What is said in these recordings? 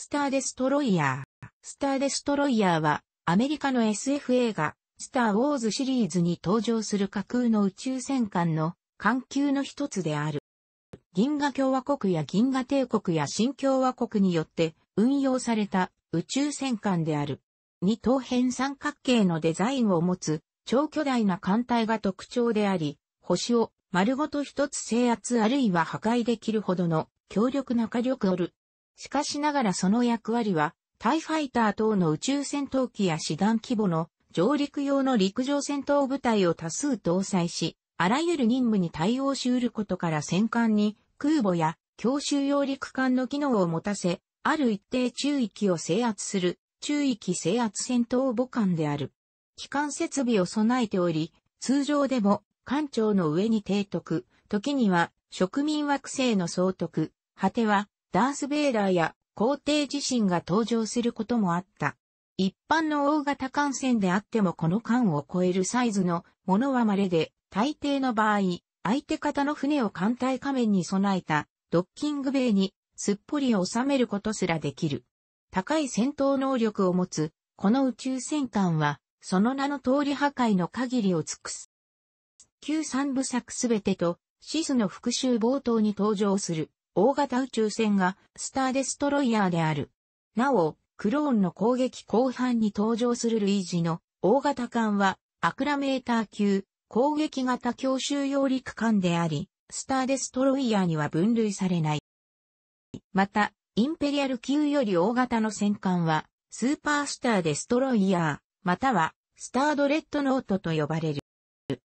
スターデストロイヤー。スターデストロイヤーは、アメリカの SF 映画、スター・ウォーズシリーズに登場する架空の宇宙戦艦の艦級の一つである。銀河共和国や銀河帝国や新共和国によって運用された宇宙戦艦である。二等辺三角形のデザインを持つ超巨大な艦隊が特徴であり、星を丸ごと一つ制圧あるいは破壊できるほどの強力な火力をるしかしながらその役割は、タイファイター等の宇宙戦闘機や師団規模の上陸用の陸上戦闘部隊を多数搭載し、あらゆる任務に対応し得ることから戦艦に空母や強襲揚陸艦の機能を持たせ、ある一定中域を制圧する中域制圧戦闘母艦である。機関設備を備えており、通常でも艦長の上に提督、時には植民惑星の総督、果てはダース・ベイダーや皇帝自身が登場することもあった。一般の大型艦船であってもこの艦を超えるサイズのものは稀で、大抵の場合、相手方の船を艦隊仮面に備えたドッキングベイにすっぽり収めることすらできる。高い戦闘能力を持つ、この宇宙戦艦は、その名の通り破壊の限りを尽くす。旧三部作すべてと、シスの復讐冒頭に登場する。大型宇宙船がスターデストロイヤーである。なお、クローンの攻撃後半に登場する類似の大型艦はアクラメーター級攻撃型強襲揚陸艦であり、スターデストロイヤーには分類されない。また、インペリアル級より大型の戦艦は、スーパースターデストロイヤー、または、スタードレッドノートと呼ばれる。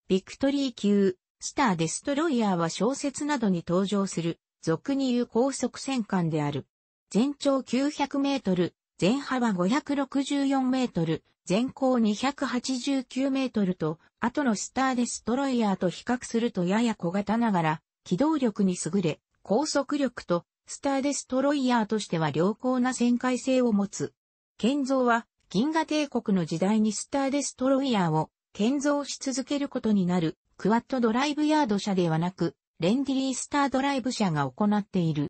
ビクトリー級、スターデストロイヤーは小説などに登場する、俗に言う高速戦艦である。全長900メートル、全幅564メートル、全高289メートルと、後のスターデストロイヤーと比較するとやや小型ながら、機動力に優れ、高速力と、スターデストロイヤーとしては良好な旋回性を持つ。建造は、銀河帝国の時代にスターデストロイヤーを建造し続けることになる、クワッドドライブヤード車ではなく、レンディリー・スタードライブ社が行っている。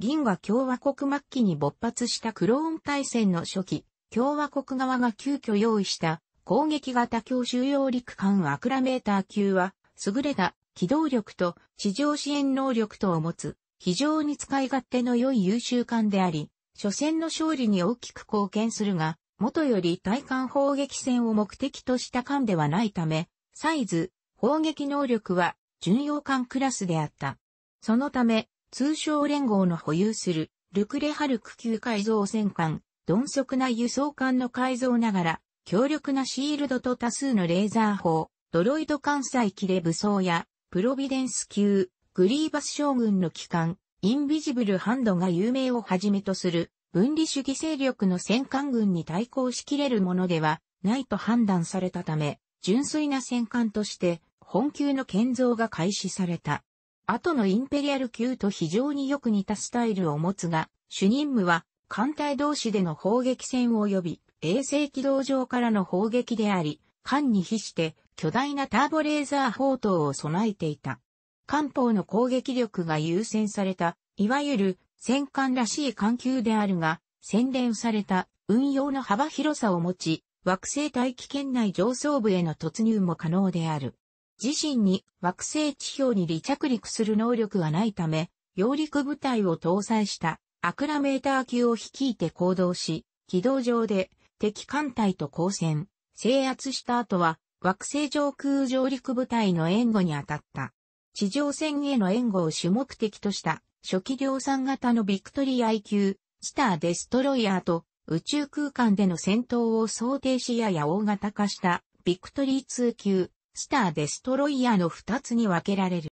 銀河共和国末期に勃発したクローン大戦の初期、共和国側が急遽用意した攻撃型強収用陸艦アクラメーター級は、優れた機動力と地上支援能力等を持つ、非常に使い勝手の良い優秀艦であり、初戦の勝利に大きく貢献するが、元より対艦砲撃戦を目的とした艦ではないため、サイズ、砲撃能力は巡洋艦クラスであった。そのため、通商連合の保有する、ルクレハルク級改造戦艦、鈍速な輸送艦の改造ながら、強力なシールドと多数のレーザー砲、ドロイド艦載機で武装や、プロビデンス級、グリーバス将軍の機関、インビジブルハンドが有名をはじめとする、分離主義勢力の戦艦軍に対抗しきれるものではないと判断されたため、純粋な戦艦として本級の建造が開始された。後のインペリアル級と非常によく似たスタイルを持つが、主任務は艦隊同士での砲撃戦及び衛星軌道上からの砲撃であり、艦に比して巨大なターボレーザー砲塔を備えていた。艦砲の攻撃力が優先された、いわゆる戦艦らしい艦級であるが、洗練された運用の幅広さを持ち、惑星大気圏内上層部への突入も可能である。自身に惑星地表に離着陸する能力はないため、揚陸部隊を搭載したアクラメーター級を率いて行動し、軌道上で敵艦隊と交戦、制圧した後は惑星上空上陸部隊の援護に当たった。地上戦への援護を主目的とした初期量産型のビクトリア I 級、スターデストロイヤーと宇宙空間での戦闘を想定しやや大型化したビクトリー2級、スター・デストロイヤーの2つに分けられる。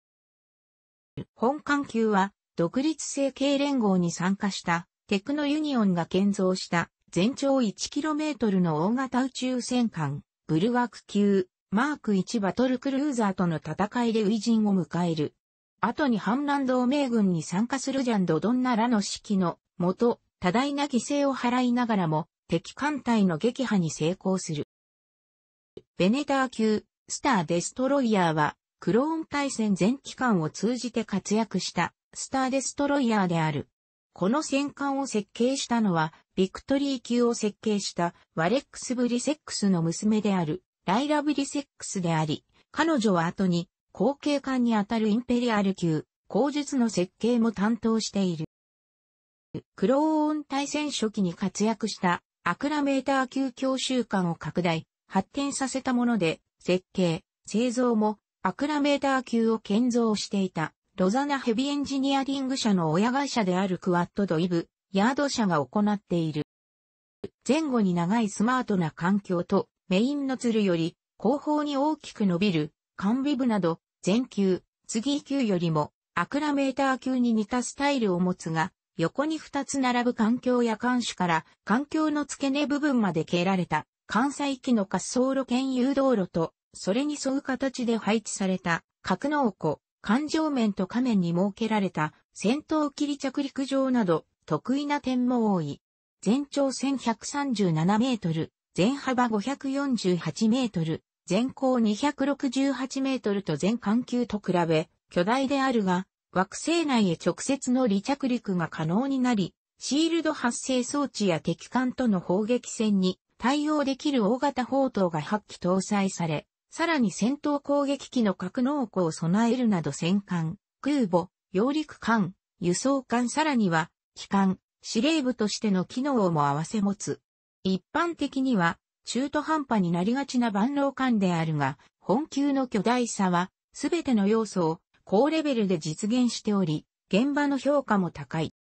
本艦級は、独立成形連合に参加した、テクノユニオンが建造した全長 1km の大型宇宙戦艦、ブルワーク級、マーク1バトルクルーザーとの戦いでジンを迎える。後に反乱同盟軍に参加するジャンド・ドンナらの指揮のもと、多大な犠牲を払いながらも、敵艦隊の撃破に成功する。ベネター級、スター・デストロイヤーは、クローン対戦全期間を通じて活躍したスター・デストロイヤーである。この戦艦を設計したのは、ビクトリー級を設計したワレックス・ブリセックスの娘であるライラ・ブリセックスであり、彼女は後に後継艦にあたるインペリアル級、後述の設計も担当している。クローン対戦初期に活躍したアクラメーター級教習艦を拡大、発展させたもので、設計、製造もアクラメーター級を建造していたロザナヘビエンジニアリング社の親会社であるクワッドドイブ、ヤード社が行っている。前後に長いスマートな環境とメインのツルより後方に大きく伸びる完備部など前級、次級よりもアクラメーター級に似たスタイルを持つが横に2つ並ぶ環境や監視から環境の付け根部分まで蹴られた関西機の滑走路兼誘導路と、それに沿う形で配置された、格納庫、環状面と下面に設けられた、戦闘切り着陸場など、得意な点も多い。全長1137メートル、全幅548メートル、全高268メートルと全環球と比べ、巨大であるが、惑星内へ直接の離着陸が可能になり、シールド発生装置や敵艦との砲撃戦に対応できる大型砲塔が8機搭載され、さらに戦闘攻撃機の格納庫を備えるなど戦艦、空母、揚陸艦、輸送艦さらには、機関、司令部としての機能をも併せ持つ。一般的には、中途半端になりがちな万能艦であるが、本級の巨大さは、すべての要素を高レベルで実現しており、現場の評価も高い。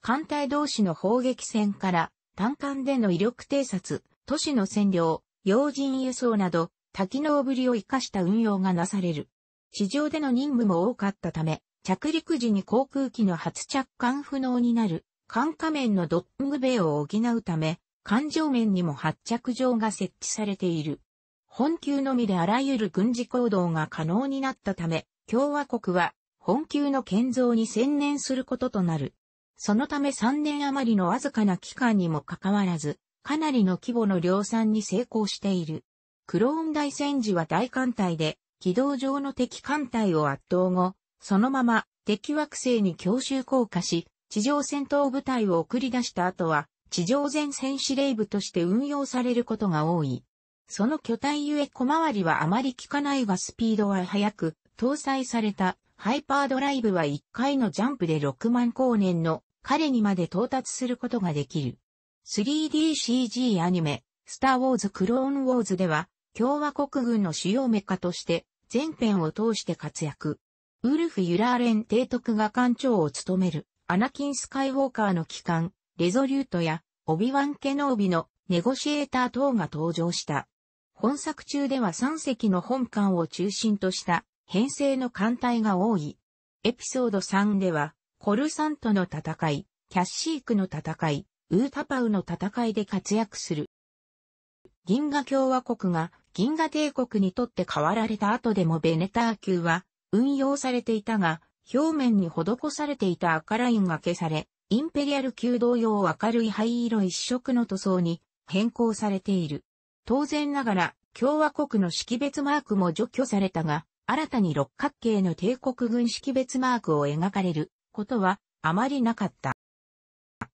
艦隊同士の砲撃戦から単管での威力偵察、都市の占領、要人輸送など、多機能ぶりを活かした運用がなされる。地上での任務も多かったため、着陸時に航空機の初着艦不能になる、艦下面のドッングベイを補うため、艦上面にも発着場が設置されている。本級のみであらゆる軍事行動が可能になったため、共和国は本級の建造に専念することとなる。そのため3年余りのわずかな期間にもかかわらず、かなりの規模の量産に成功している。クローン大戦時は大艦隊で、軌道上の敵艦隊を圧倒後、そのまま敵惑星に強襲降下し、地上戦闘部隊を送り出した後は、地上前線司令部として運用されることが多い。その巨体ゆえ小回りはあまり効かないがスピードは速く、搭載されたハイパードライブは1回のジャンプで6万光年の彼にまで到達することができる。3DCG アニメ、スターウォーズクローンウォーズでは、共和国軍の主要メカとして、全編を通して活躍。ウルフ・ユラーレン提督が艦長を務める、アナキン・スカイウォーカーの機関、レゾリュートや、オビワン・ケノービのネゴシエーター等が登場した。本作中では3隻の本艦を中心とした編成の艦隊が多い。エピソード3では、コルサントの戦い、キャッシークの戦い、ウータパウの戦いで活躍する。銀河共和国が銀河帝国にとって変わられた後でもベネター級は運用されていたが、表面に施されていた赤ラインが消され、インペリアル級同様明るい灰色一色の塗装に変更されている。当然ながら、共和国の識別マークも除去されたが、新たに六角形の帝国軍識別マークを描かれることはあまりなかった。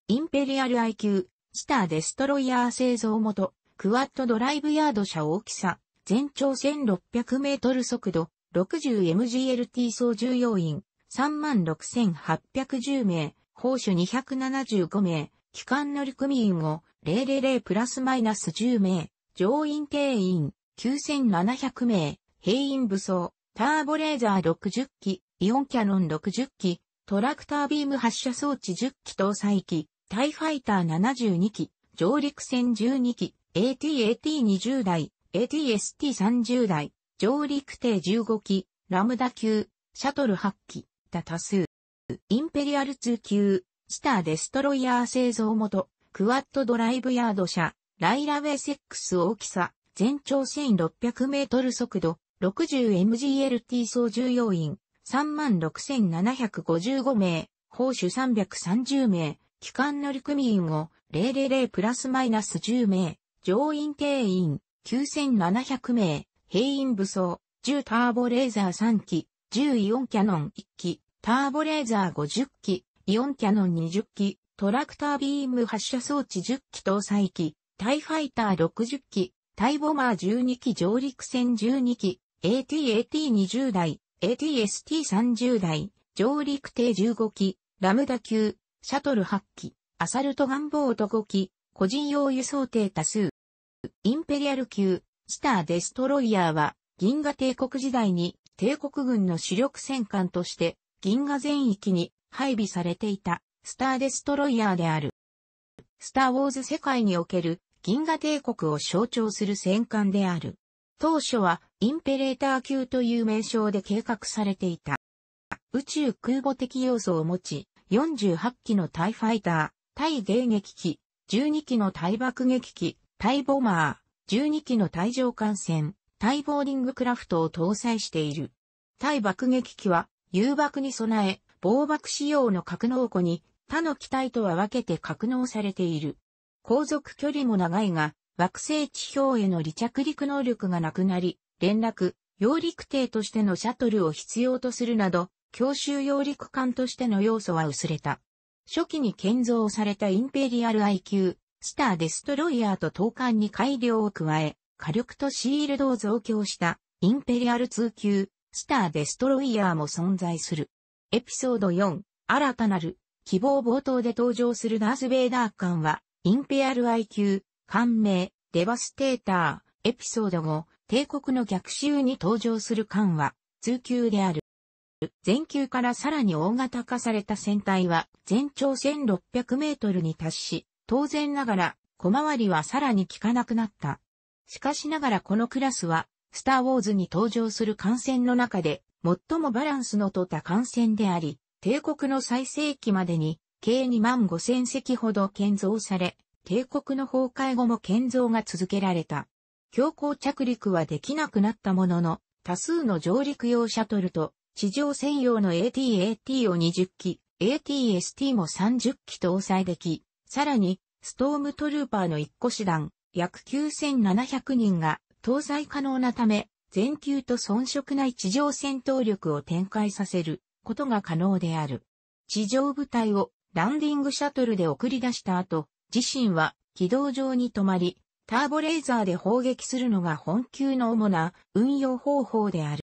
インペリアル IQ、スターデストロイヤー製造元、クワッドドライブヤード車大きさ、全長1600メートル速度、60MGLT 総重要員、36,810名、報酬275名、機関乗組員を000プラスマイナス10名、乗員定員9700名、兵員武装、ターボレーザー60機、イオンキャノン60機、トラクタービーム発射装置10機搭載機、タイファイター72機、上陸船12機、AT-AT20 台、ATST30 台、上陸艇15機、ラムダ級、シャトル8機、ダタ数、インペリアル2級、スターデストロイヤー製造元、クワッドドライブヤード車、ライラウェイ6大きさ、全長1600メートル速度、60MGLT 総従業員、36,755名、報酬330名、機関乗組員を000プラスマイナス10名、乗員定員9700名、兵員武装、10ターボレーザー3機、10イオンキャノン1機、ターボレーザー50機、イオンキャノン20機、トラクタービーム発射装置10機搭載機、タイファイター60機、タイボマー12機上陸船12機、AT-AT20 台、ATST30 台、上陸艇15機、ラムダ級、シャトル8機、アサルトガンボート5機、個人用輸送艇多数。インペリアル級、スターデストロイヤーは、銀河帝国時代に帝国軍の主力戦艦として、銀河全域に配備されていた、スターデストロイヤーである。スターウォーズ世界における銀河帝国を象徴する戦艦である。当初はインペレーター級という名称で計画されていた。宇宙空母的要素を持ち、48機の対ファイター、対迎撃機、12機の対爆撃機、対ボマー、12機の対上艦船、対ボーリングクラフトを搭載している。対爆撃機は、誘爆に備え、防爆仕様の格納庫に他の機体とは分けて格納されている。航続距離も長いが、惑星地表への離着陸能力がなくなり、連絡、揚陸艇としてのシャトルを必要とするなど、強襲揚陸艦としての要素は薄れた。初期に建造されたインペリアル I q スターデストロイヤーと投函に改良を加え、火力とシールドを増強したインペリアル2級、スターデストロイヤーも存在する。エピソード4、新たなる、希望冒頭で登場するダース・ベイダー艦は、インペアル I q 感銘、デバステーター、エピソード5、帝国の逆襲に登場する艦は、通級である。前級からさらに大型化された船体は、全長1600メートルに達し、当然ながら、小回りはさらに効かなくなった。しかしながらこのクラスは、スター・ウォーズに登場する艦船の中で、最もバランスの取った艦船であり、帝国の最盛期までに、計2万5千隻ほど建造され、帝国の崩壊後も建造が続けられた。強行着陸はできなくなったものの、多数の上陸用シャトルと、地上専用の AT-AT -AT を20機、AT-ST も30機搭載でき、さらに、ストームトルーパーの1個師団、約9700人が搭載可能なため、全球と遜色ない地上戦闘力を展開させることが可能である。地上部隊をランディングシャトルで送り出した後、自身は軌道上に止まり、ターボレーザーで砲撃するのが本級の主な運用方法である。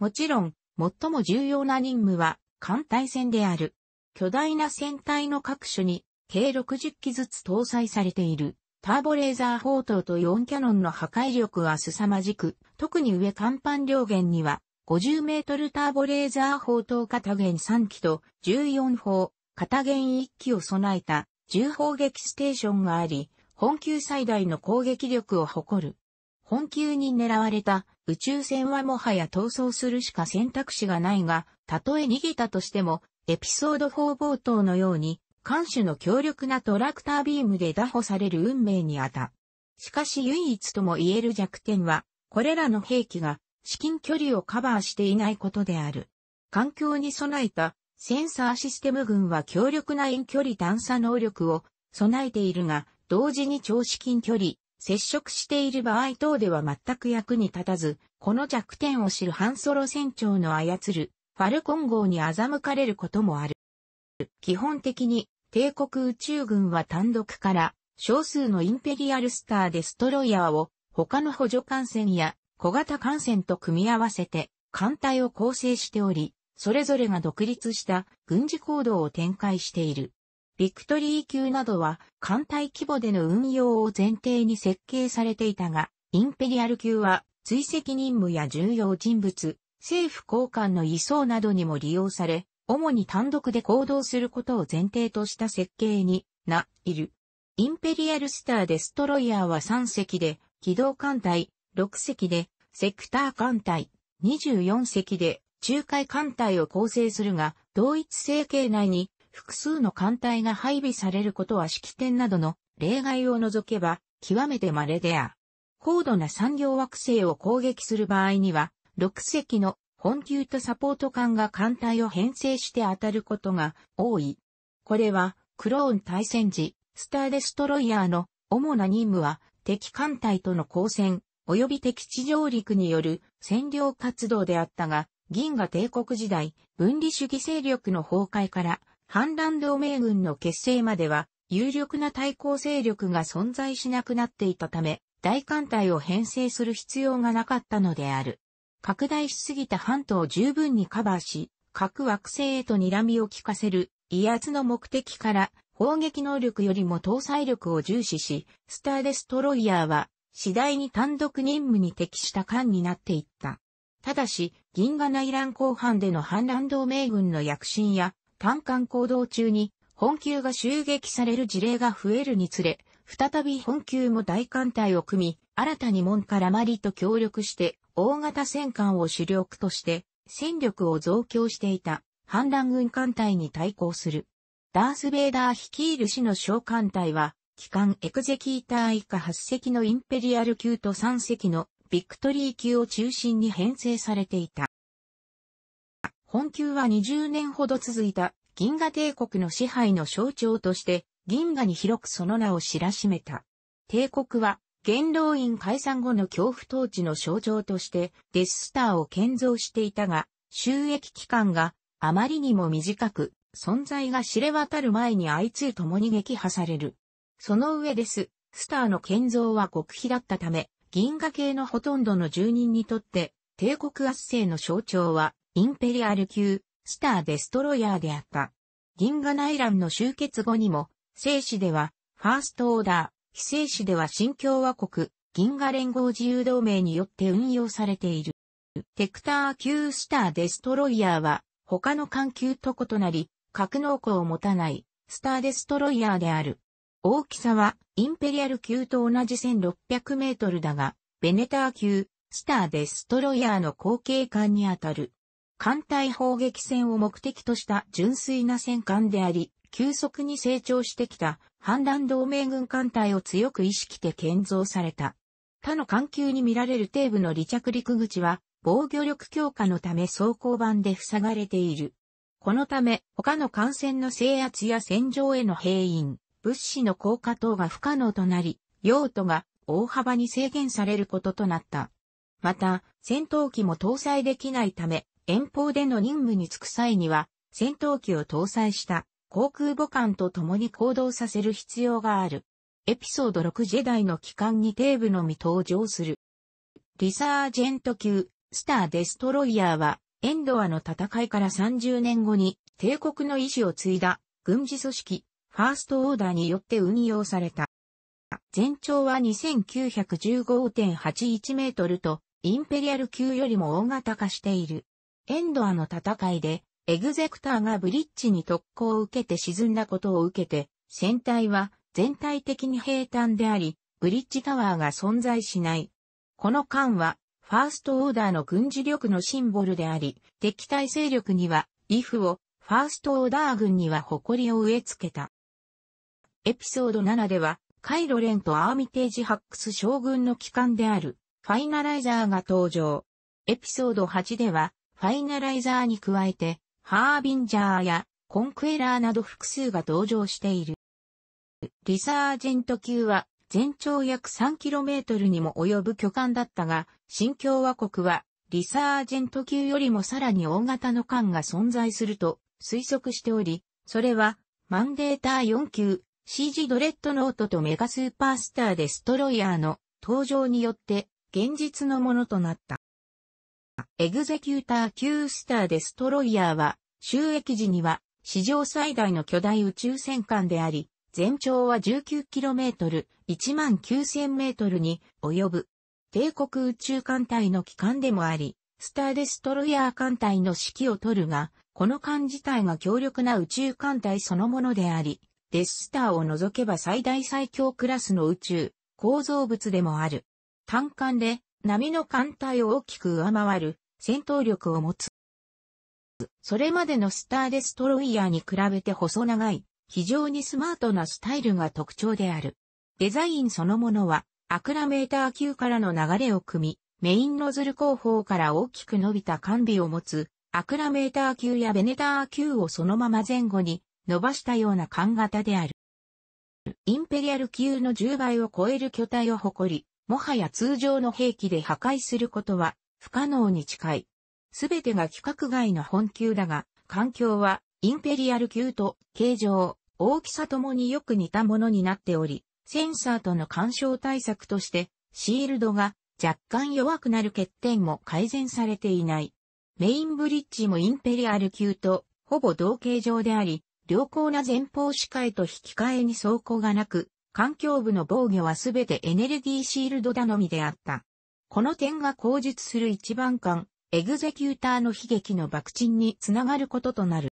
もちろん、最も重要な任務は艦隊戦である。巨大な船体の各所に計60機ずつ搭載されている。ターボレーザー砲塔と4キャノンの破壊力は凄まじく、特に上甲板両舷には50メートルターボレーザー砲塔片弦3機と14砲片弦1機を備えた銃砲撃ステーションがあり、本級最大の攻撃力を誇る。本級に狙われた宇宙船はもはや逃走するしか選択肢がないが、たとえ逃げたとしても、エピソード4冒頭のように、艦首の強力なトラクタービームで打破される運命にあた。しかし唯一とも言える弱点は、これらの兵器が至近距離をカバーしていないことである。環境に備えたセンサーシステム群は強力な遠距離探査能力を備えているが、同時に長至近距離、接触している場合等では全く役に立たず、この弱点を知るハンソロ船長の操るファルコン号に欺かれることもある。基本的に帝国宇宙軍は単独から少数のインペリアルスターデストロイヤーを他の補助艦船や小型艦船と組み合わせて艦隊を構成しており、それぞれが独立した軍事行動を展開している。ビクトリー級などは艦隊規模での運用を前提に設計されていたが、インペリアル級は追跡任務や重要人物、政府高官の移送などにも利用され、主に単独で行動することを前提とした設計にな、いる。インペリアルスターデストロイヤーは3隻で、機動艦隊6隻で、セクター艦隊24隻で、仲介艦隊を構成するが、同一政形内に複数の艦隊が配備されることは式典などの例外を除けば極めて稀であ。高度な産業惑星を攻撃する場合には、6隻の本級とサポート艦が艦隊を編成して当たることが多い。これは、クローン対戦時、スターデストロイヤーの主な任務は、敵艦隊との交戦、及び敵地上陸による占領活動であったが、銀河帝国時代、分離主義勢力の崩壊から、反乱同盟軍の結成までは、有力な対抗勢力が存在しなくなっていたため、大艦隊を編成する必要がなかったのである。拡大しすぎた半島を十分にカバーし、核惑星へと睨みを効かせる威圧の目的から砲撃能力よりも搭載力を重視し、スターデストロイヤーは次第に単独任務に適した艦になっていった。ただし、銀河内乱後半での反乱同盟軍の躍進や、単艦行動中に、本級が襲撃される事例が増えるにつれ、再び本級も大艦隊を組み、新たに門からマリと協力して、大型戦艦を主力として、戦力を増強していた、反乱軍艦隊に対抗する。ダース・ベイダー率いる死の小艦隊は、機関エクゼキーター以下8隻のインペリアル級と3隻のビクトリー級を中心に編成されていた。本級は20年ほど続いた銀河帝国の支配の象徴として銀河に広くその名を知らしめた。帝国は元老院解散後の恐怖統治の象徴としてデススターを建造していたが、収益期間があまりにも短く、存在が知れ渡る前にあいつともに撃破される。その上です。スターの建造は極秘だったため、銀河系のほとんどの住人にとって、帝国圧政の象徴は、インペリアル級、スター・デストロイヤーであった。銀河内乱の終結後にも、生死では、ファーストオーダー、非生死では新共和国、銀河連合自由同盟によって運用されている。テクター級スター・デストロイヤーは、他の環球と異なり、格納庫を持たない、スター・デストロイヤーである。大きさはインペリアル級と同じ1600メートルだが、ベネター級、スターデストロイヤーの後継艦にあたる。艦隊砲撃戦を目的とした純粋な戦艦であり、急速に成長してきた反乱同盟軍艦隊を強く意識て建造された。他の艦級に見られる底部の離着陸口は防御力強化のため装甲板で塞がれている。このため他の艦船の制圧や戦場への兵員、物資の降下等が不可能となり、用途が大幅に制限されることとなった。また、戦闘機も搭載できないため、遠方での任務に就く際には、戦闘機を搭載した航空母艦と共に行動させる必要がある。エピソード6ジェダイの機関にテーブのみ登場する。リサージェント級、スター・デストロイヤーは、エンドアの戦いから30年後に、帝国の意志を継いだ軍事組織、ファーストオーダーによって運用された。全長は2915.81メートルと、インペリアル級よりも大型化している。エンドアの戦いで、エグゼクターがブリッジに特攻を受けて沈んだことを受けて、船体は全体的に平坦であり、ブリッジタワーが存在しない。この艦は、ファーストオーダーの軍事力のシンボルであり、敵対勢力には、イフを、ファーストオーダー軍には誇りを植え付けた。エピソード7では、カイロレンとアーミテージハックス将軍の機関である、ファイナライザーが登場。エピソード8では、ファイナライザーに加えて、ハービンジャーやコンクエラーなど複数が登場している。リサージェント級は全長約 3km にも及ぶ巨艦だったが、新共和国はリサージェント級よりもさらに大型の艦が存在すると推測しており、それはマンデーター4級 CG ドレッドノートとメガスーパースターデストロイヤーの登場によって現実のものとなった。エグゼキューター級スターデストロイヤーは収益時には史上最大の巨大宇宙戦艦であり、全長は 19km、19000m に及ぶ。帝国宇宙艦隊の機関でもあり、スターデストロイヤー艦隊の指揮を取るが、この艦自体が強力な宇宙艦隊そのものであり、デススターを除けば最大最強クラスの宇宙、構造物でもある。単管で、波の艦隊を大きく上回る、戦闘力を持つ。それまでのスターデストロイヤーに比べて細長い、非常にスマートなスタイルが特徴である。デザインそのものは、アクラメーター級からの流れを組み、メインノズル後方から大きく伸びた完備を持つ、アクラメーター級やベネター級をそのまま前後に伸ばしたような艦型である。インペリアル級の10倍を超える巨体を誇り、もはや通常の兵器で破壊することは不可能に近い。すべてが規格外の本級だが、環境はインペリアル級と形状、大きさともによく似たものになっており、センサーとの干渉対策としてシールドが若干弱くなる欠点も改善されていない。メインブリッジもインペリアル級とほぼ同形状であり、良好な前方視界と引き換えに走行がなく、環境部の防御はすべてエネルギーシールド頼みであった。この点が口述する一番艦、エグゼキューターの悲劇の爆沈につながることとなる。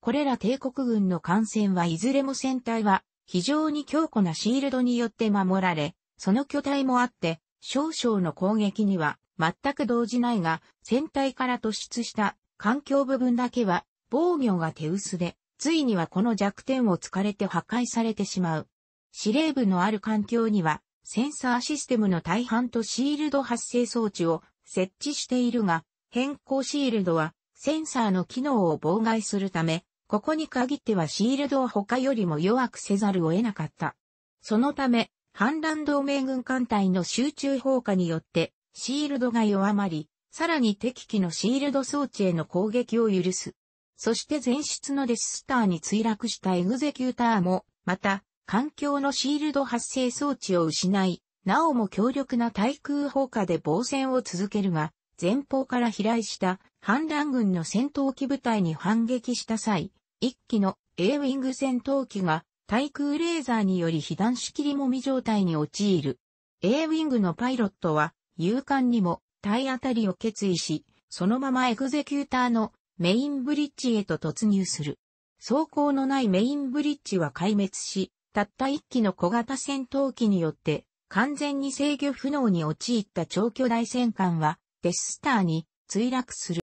これら帝国軍の艦船はいずれも船体は非常に強固なシールドによって守られ、その巨体もあって、少々の攻撃には全く動じないが、船体から突出した環境部分だけは防御が手薄で、ついにはこの弱点を突かれて破壊されてしまう。司令部のある環境には、センサーシステムの大半とシールド発生装置を設置しているが、変更シールドはセンサーの機能を妨害するため、ここに限ってはシールドを他よりも弱くせざるを得なかった。そのため、反乱同盟軍艦隊の集中砲火によって、シールドが弱まり、さらに敵機のシールド装置への攻撃を許す。そして前出のデススターに墜落したエグゼキューターも、また、環境のシールド発生装置を失い、なおも強力な対空砲火で防戦を続けるが、前方から飛来した反乱軍の戦闘機部隊に反撃した際、一機の A ウィング戦闘機が対空レーザーにより被弾しきりもみ状態に陥る。A ウィングのパイロットは勇敢にも体当たりを決意し、そのままエグゼキューターのメインブリッジへと突入する。走行のないメインブリッジは壊滅し、たった一機の小型戦闘機によって完全に制御不能に陥った超巨大戦艦はデススターに墜落する。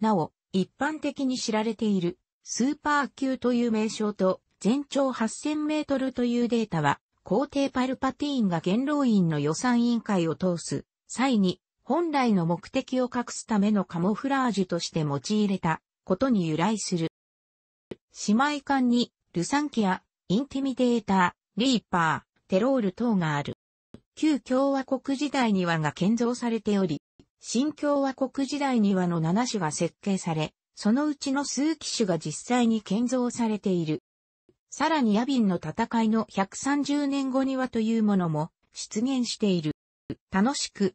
なお、一般的に知られているスーパー級という名称と全長8000メートルというデータは皇帝パルパティーンが元老院の予算委員会を通す際に本来の目的を隠すためのカモフラージュとして用いれたことに由来する。姉妹艦にルサンキア、インティミデーター、リーパー、テロール等がある。旧共和国時代にはが建造されており、新共和国時代にはの7種が設計され、そのうちの数機種が実際に建造されている。さらにヤビンの戦いの130年後にはというものも出現している。楽しく